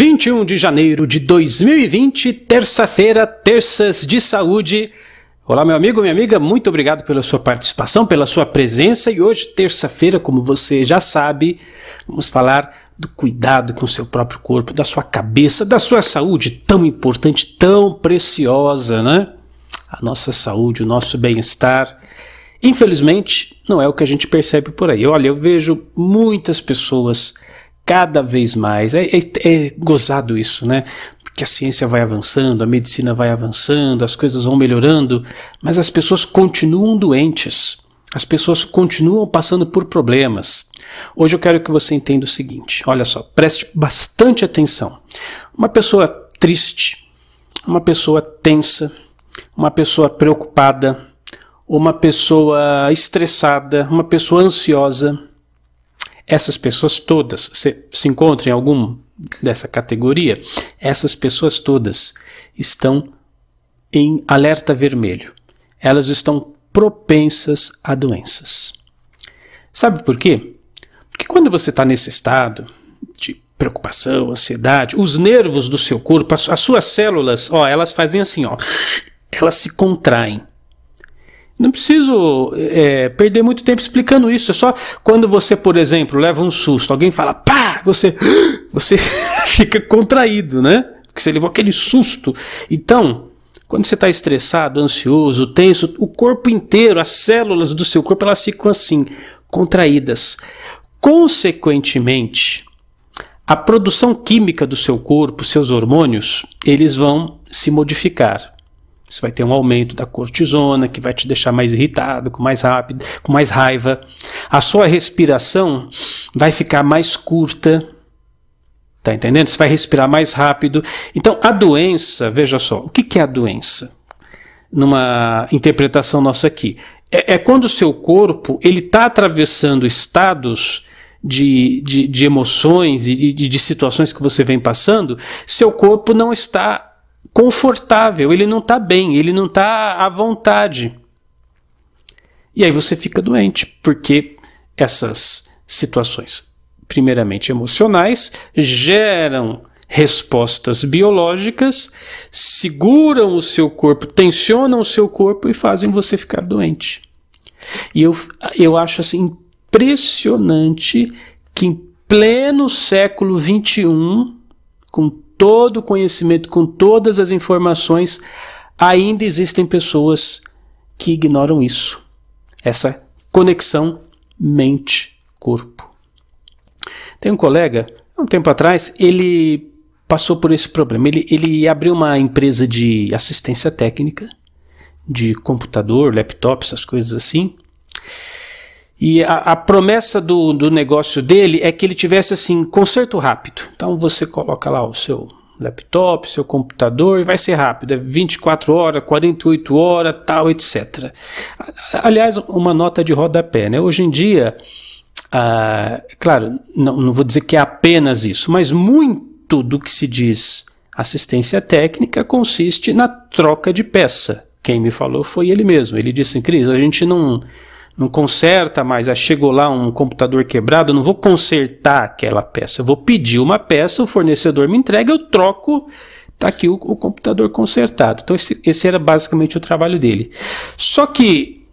21 de janeiro de 2020, terça-feira, terças de saúde. Olá, meu amigo, minha amiga, muito obrigado pela sua participação, pela sua presença. E hoje, terça-feira, como você já sabe, vamos falar do cuidado com o seu próprio corpo, da sua cabeça, da sua saúde, tão importante, tão preciosa, né? A nossa saúde, o nosso bem-estar. Infelizmente, não é o que a gente percebe por aí. Olha, eu vejo muitas pessoas cada vez mais. É, é, é gozado isso, né? que a ciência vai avançando, a medicina vai avançando, as coisas vão melhorando, mas as pessoas continuam doentes. As pessoas continuam passando por problemas. Hoje eu quero que você entenda o seguinte: olha só, preste bastante atenção. Uma pessoa triste, uma pessoa tensa, uma pessoa preocupada, uma pessoa estressada, uma pessoa ansiosa, essas pessoas todas se, se encontram em algum dessa categoria, essas pessoas todas estão em alerta vermelho. Elas estão propensas a doenças. Sabe por quê? Porque quando você está nesse estado de preocupação, ansiedade, os nervos do seu corpo, as suas células, ó, elas fazem assim, ó, elas se contraem. Não preciso é, perder muito tempo explicando isso. É só quando você, por exemplo, leva um susto, alguém fala pá, você, você fica contraído, né? Porque você levou aquele susto. Então, quando você está estressado, ansioso, tenso, o corpo inteiro, as células do seu corpo, elas ficam assim, contraídas. Consequentemente, a produção química do seu corpo, seus hormônios, eles vão se modificar. Você vai ter um aumento da cortisona, que vai te deixar mais irritado, com mais rápido, com mais raiva. A sua respiração vai ficar mais curta. Tá entendendo? Você vai respirar mais rápido. Então, a doença, veja só, o que, é a doença? Numa interpretação nossa aqui. É, é quando o seu corpo ele está atravessando estados de, de, de emoções e de, de situações que você vem passando, seu corpo não está confortável, ele não está bem, ele não está à vontade. E aí você fica doente, porque essas situações, primeiramente emocionais, geram respostas biológicas, seguram o seu corpo, tensionam o seu corpo e fazem você ficar doente. E eu, eu acho assim impressionante que em pleno século XXI, com todo o conhecimento, com todas as informações, ainda existem pessoas que ignoram isso. Essa conexão mente-corpo. Tem um colega, há um tempo atrás, ele passou por esse problema. Ele, ele abriu uma empresa de assistência técnica, de computador, laptop, essas coisas assim. E a, a promessa do, do negócio dele é que ele tivesse assim, conserto rápido. Então você coloca lá o seu laptop, seu computador, e vai ser rápido, é 24 horas, 48 horas, tal, etc. Aliás, uma nota de rodapé, né? Hoje em dia, ah, claro, não, não vou dizer que é apenas isso, mas muito do que se diz assistência técnica consiste na troca de peça. Quem me falou foi ele mesmo. Ele disse, assim, Cris, a gente não não conserta mais. chegou lá um computador quebrado, eu não vou consertar aquela peça. Eu vou pedir uma peça, o fornecedor me entrega, eu troco. Está aqui o, o, computador consertado. Então, esse, esse era basicamente o trabalho dele. Só que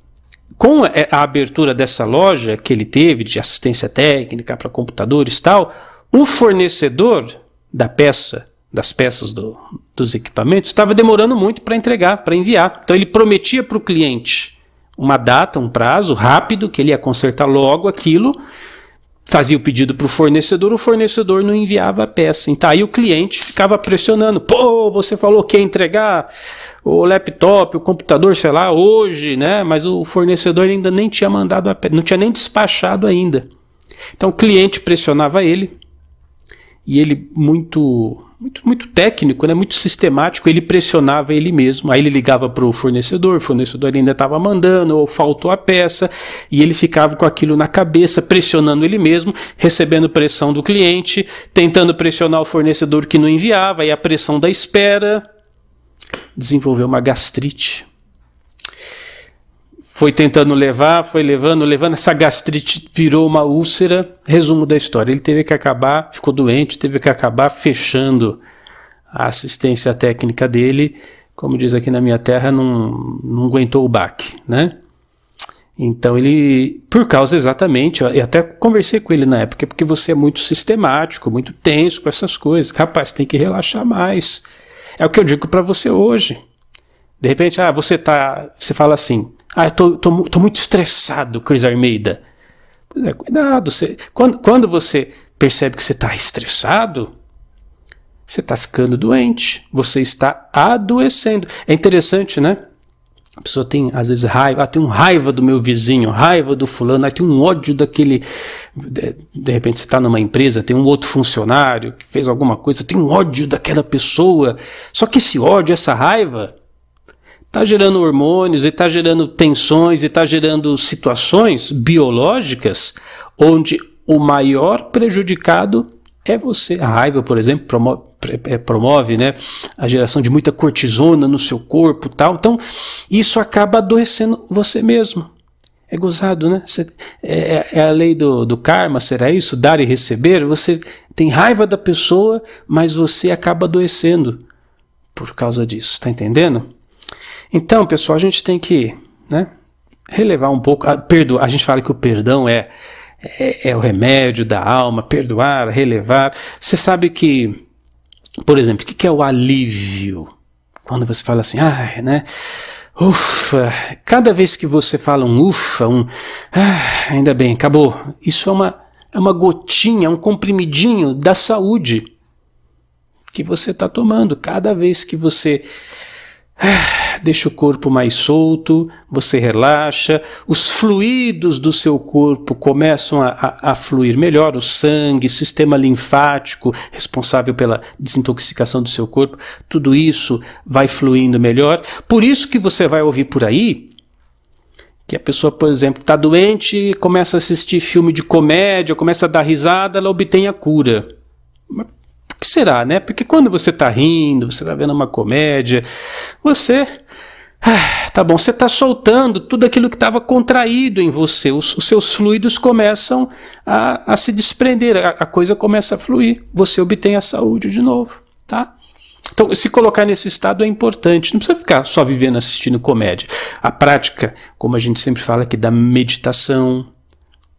com a abertura dessa loja que ele teve de assistência técnica para computadores e tal, o fornecedor da peça, das peças do, dos equipamentos, estava demorando muito para entregar, para enviar. Então ele prometia para o cliente: uma data, um prazo rápido, que ele ia consertar logo aquilo, fazia o pedido para o fornecedor, o fornecedor não enviava a peça. Então aí o cliente ficava pressionando: pô, você falou que ia entregar o laptop, o computador, sei lá, hoje, né? Mas o fornecedor ainda nem tinha mandado a peça, não tinha nem despachado ainda. Então o cliente pressionava ele, e ele muito muito, muito técnico, né? muito sistemático, ele pressionava ele mesmo. Aí ele ligava para o fornecedor, o fornecedor ainda estava mandando, ou faltou a peça, e ele ficava com aquilo na cabeça, pressionando ele mesmo, recebendo pressão do cliente, tentando pressionar o fornecedor que não enviava, e a pressão da espera. Desenvolveu uma gastrite foi tentando levar, foi levando, levando. Essa gastrite virou uma úlcera. Resumo da história: ele teve que acabar, ficou doente, teve que acabar fechando a assistência técnica dele. Como diz aqui na minha terra, não, não aguentou o baque, né? Então ele, por causa exatamente, eu até conversei com ele na época, é porque você é muito sistemático, muito tenso com essas coisas. Rapaz, tem que relaxar mais. É o que eu digo para você hoje. De repente, ah, você tá, você fala assim, ah, eu tô, tô, tô muito estressado, Cris Almeida. É, cuidado, você, quando, quando você percebe que você está estressado, você está ficando doente, você está adoecendo. É interessante, né? A pessoa tem, às vezes, raiva. Ah, tem um raiva do meu vizinho, raiva do fulano. Ah, tem um ódio daquele. De repente, você está numa empresa, tem um outro funcionário que fez alguma coisa, tem um ódio daquela pessoa. Só que esse ódio, essa raiva, está gerando hormônios, e está gerando tensões, e está gerando situações biológicas onde o maior prejudicado é você. A raiva, por exemplo, promove, é, promove né, a geração de muita cortisona no seu corpo tal. Então, isso acaba adoecendo você mesmo. É gozado, né? Você, é, é, é, a lei do, do karma, será isso? Dar e receber. Você tem raiva da pessoa, mas você acaba adoecendo por causa disso. Está entendendo? Então, pessoal, a gente tem que né, relevar um pouco. A, a gente fala que o perdão é, é, é o remédio da alma, perdoar, relevar. Você sabe que, por exemplo, o que, que é o alívio? Quando você fala assim, ah, né? Ufa! Cada vez que você fala um ufa, um ah, ainda bem, acabou. Isso é uma, é uma gotinha, é um comprimidinho da saúde que você está tomando. Cada vez que você Deixa o corpo mais solto, você relaxa, os fluidos do seu corpo começam a, a, a, fluir melhor, o sangue, sistema linfático responsável pela desintoxicação do seu corpo, tudo isso vai fluindo melhor. Por isso que você vai ouvir por aí que a pessoa, por exemplo, está doente, começa a assistir filme de comédia, começa a dar risada, ela obtém a cura. Mas que será, né? Porque quando você está rindo, você está vendo uma comédia, você. Ah, tá bom, você está soltando tudo aquilo que estava contraído em você. Os, os, seus fluidos começam a, a se desprender, a, a coisa começa a fluir. Você obtém a saúde de novo, tá? Então, se colocar nesse estado é importante. Não precisa ficar só vivendo assistindo comédia. A prática, como a gente sempre fala aqui, é da meditação,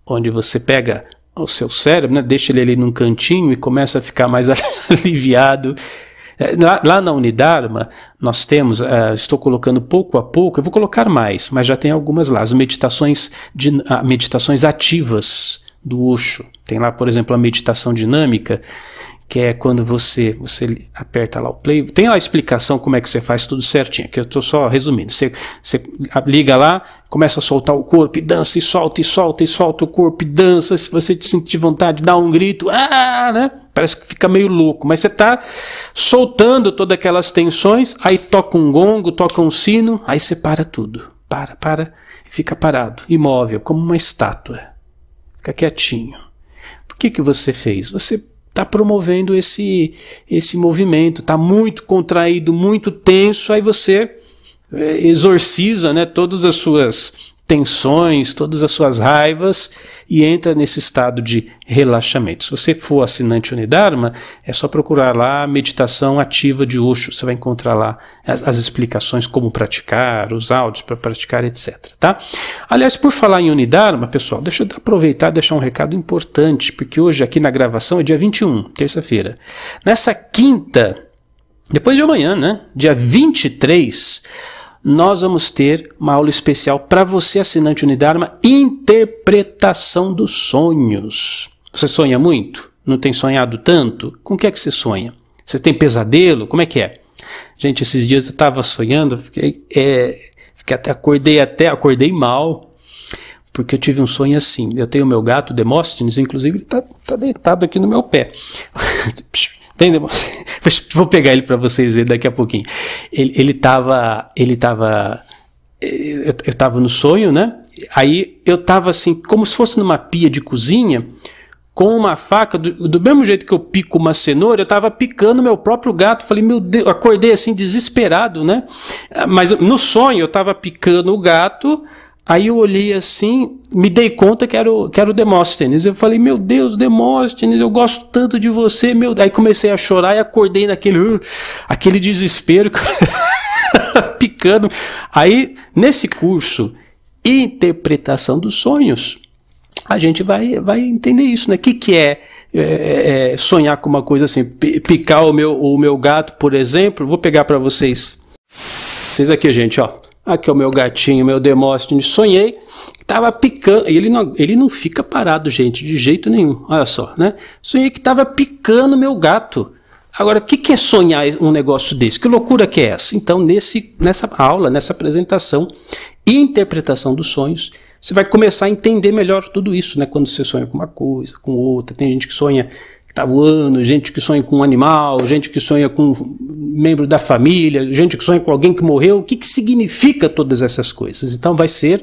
onde você pega ao seu cérebro, né? deixa ele ali num cantinho e começa a ficar mais aliviado. É, lá, lá, na Unidharma, nós temos, uh, estou colocando pouco a pouco, eu vou colocar mais, mas já tem algumas lá, as meditações, de, uh, meditações ativas do Osho. Tem lá, por exemplo, a meditação dinâmica, que é quando você, você aperta lá o play. Tem lá a explicação como é que você faz tudo certinho, que eu estou só resumindo. Você, você liga lá, começa a soltar o corpo, e dança, e solta, e solta, e solta o corpo, e dança. Se você te sentir vontade, dá um grito, ah, né? Parece que fica meio louco, mas você está soltando todas aquelas tensões, aí toca um gongo, toca um sino, aí você para tudo. Para, para, fica parado, imóvel, como uma estátua fica quietinho. Por que, que você fez? Você está promovendo esse, esse movimento, está muito contraído, muito tenso, aí você eh, exorciza né, todas as suas tensões, todas as suas raivas e entra nesse estado de relaxamento. Se você for assinante Unidharma, é só procurar lá a meditação ativa de Osho. Você vai encontrar lá as, as explicações como praticar, os áudios para praticar, etc. Tá? Aliás, por falar em Unidharma, pessoal, deixa eu aproveitar e deixar um recado importante, porque hoje aqui na gravação é dia 21, terça-feira. Nessa quinta, depois de amanhã, né? Dia 23, nós vamos ter uma aula especial para você, assinante Unidarma, interpretação dos sonhos. Você sonha muito? Não tem sonhado tanto? Com o que é que você sonha? Você tem pesadelo? Como é que é? Gente, esses dias eu estava sonhando, fiquei, é, fiquei até, acordei até, acordei mal, porque eu tive um sonho assim. Eu tenho meu gato, Demóstenes, inclusive, ele está tá deitado aqui no meu pé. tem Demóstenes? vou pegar ele para vocês verem daqui a pouquinho. Ele, ele tava. Ele tava. Eh, eu, eu tava no sonho, né? Aí eu tava assim, como se fosse numa pia de cozinha, com uma faca, do, do mesmo jeito que eu pico uma cenoura, eu tava picando meu próprio gato. Falei, meu Deus, acordei assim desesperado, né? Mas no sonho eu tava picando o gato Aí eu olhei assim, me dei conta que era o, que era o Demóstenes. Eu falei, meu Deus, Demóstenes, eu gosto tanto de você, meu. Aí comecei a chorar e acordei naquele uh, aquele desespero picando. Aí, nesse curso, interpretação dos sonhos, a gente vai, vai entender isso, né? O que, que é, é, é, é sonhar com uma coisa assim? Picar o meu, o meu gato, por exemplo. Vou pegar para vocês. Vocês aqui, gente, ó. Aqui é o meu gatinho, meu Demóstenes. Sonhei que estava picando. Ele não, ele não fica parado, gente, de jeito nenhum. Olha só, né? Sonhei que estava picando meu gato. Agora, o que, que é sonhar um negócio desse? Que loucura que é essa? Então, nesse, nessa aula, nessa apresentação e interpretação dos sonhos, você vai começar a entender melhor tudo isso, né? Quando você sonha com uma coisa, com outra. Tem gente que sonha que está voando, gente que sonha com um animal, gente que sonha com membro da família, gente que sonha com alguém que morreu, o que, que significa todas essas coisas. Então vai ser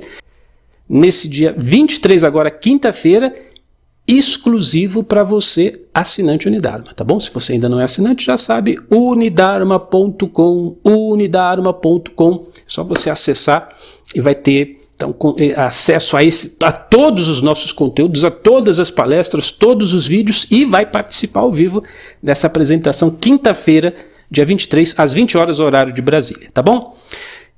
nesse dia 23, agora quinta-feira, exclusivo para você, assinante Unidarma, tá bom? Se você ainda não é assinante, já sabe, unidarma.com, unidarma.com, é só você acessar e vai ter então, eh, acesso a, esse, a todos os nossos conteúdos, a todas as palestras, todos os vídeos e vai participar ao vivo dessa apresentação quinta-feira, dia 23, às 20 horas, horário de Brasília, tá bom?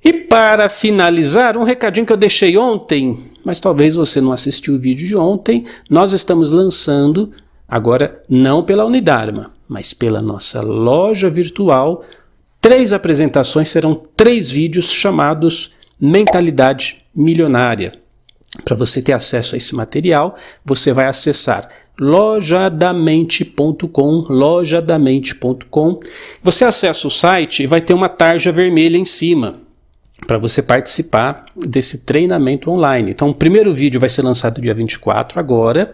E para finalizar, um recadinho que eu deixei ontem, mas talvez você não assistiu o vídeo de ontem, nós estamos lançando, agora não pela Unidarma, mas pela nossa loja virtual, três apresentações, serão três vídeos chamados Mentalidade Milionária. Para você ter acesso a esse material, você vai acessar lojadamente.com, lojadamente.com. Você acessa o site e vai ter uma tarja vermelha em cima para você participar desse treinamento online. Então, o primeiro vídeo vai ser lançado dia 24 agora,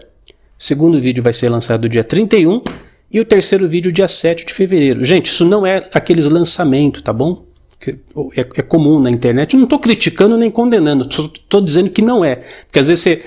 o segundo vídeo vai ser lançado dia 31 e o terceiro vídeo dia 7 de fevereiro. Gente, isso não é aqueles lançamentos, tá bom? É, é, comum na internet. não estou criticando nem condenando, estou dizendo que não é. Porque às vezes você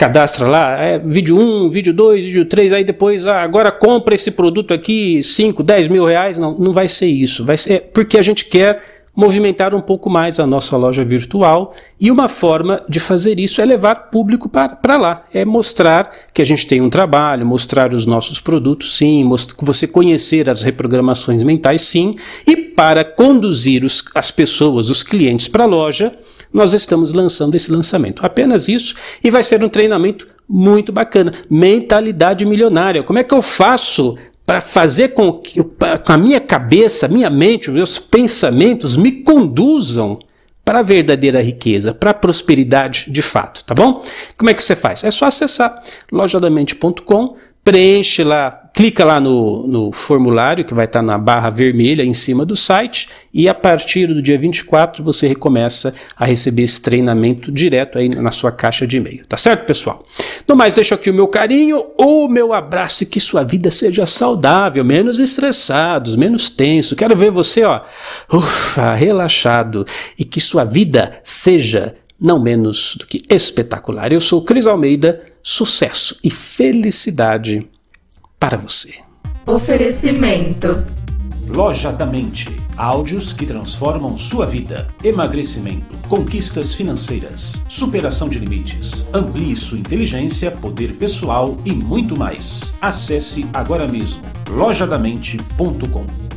cadastra lá, é, vídeo 1, vídeo 2, vídeo 3, aí depois ah, agora compra esse produto aqui, 5, 10 mil reais. Não, não vai ser isso. Vai ser porque a gente quer movimentar um pouco mais a nossa loja virtual e uma forma de fazer isso é levar público para lá, é mostrar que a gente tem um trabalho, mostrar os nossos produtos, sim, você conhecer as reprogramações mentais, sim, e para conduzir os, as pessoas, os clientes para a loja, nós estamos lançando esse lançamento. Apenas isso e vai ser um treinamento muito bacana. Mentalidade milionária. Como é que eu faço para fazer com que com a minha cabeça, minha mente, os meus pensamentos me conduzam para a verdadeira riqueza, para a prosperidade de fato, tá bom? Como é que você faz? É só acessar lojadamente.com, preenche lá, clica lá no, no formulário que vai estar tá na barra vermelha em cima do site e a partir do dia 24 você recomeça a receber esse treinamento direto aí na sua caixa de e-mail, tá certo, pessoal? No mais, deixo aqui o meu carinho, o meu abraço e que sua vida seja saudável, menos estressados, menos tenso. Quero ver você, ó, ufa, relaxado e que sua vida seja não menos do que espetacular. Eu sou Cris Almeida, sucesso e felicidade para você. Oferecimento. Loja da Mente. Áudios que transformam sua vida. Emagrecimento, conquistas financeiras, superação de limites, amplie sua inteligência, poder pessoal e muito mais. Acesse agora mesmo lojadamente.com.